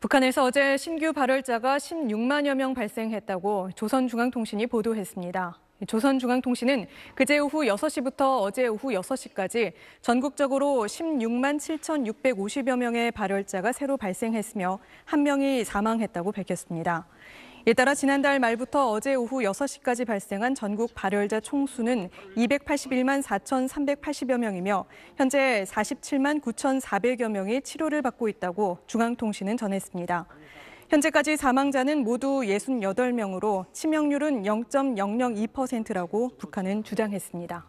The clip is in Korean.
북한에서 어제 신규 발열자가 16만여 명 발생했다고 조선중앙통신이 보도했습니다. 조선중앙통신은 그제 오후 6시부터 어제 오후 6시까지 전국적으로 16만 7,650여 명의 발열자가 새로 발생했으며 한 명이 사망했다고 밝혔습니다. 이에 따라 지난달 말부터 어제 오후 6시까지 발생한 전국 발열자 총수는 281만 4,380여 명이며 현재 47만 9,400여 명이 치료를 받고 있다고 중앙통신은 전했습니다. 현재까지 사망자는 모두 68명으로 치명률은 0.002%라고 북한은 주장했습니다.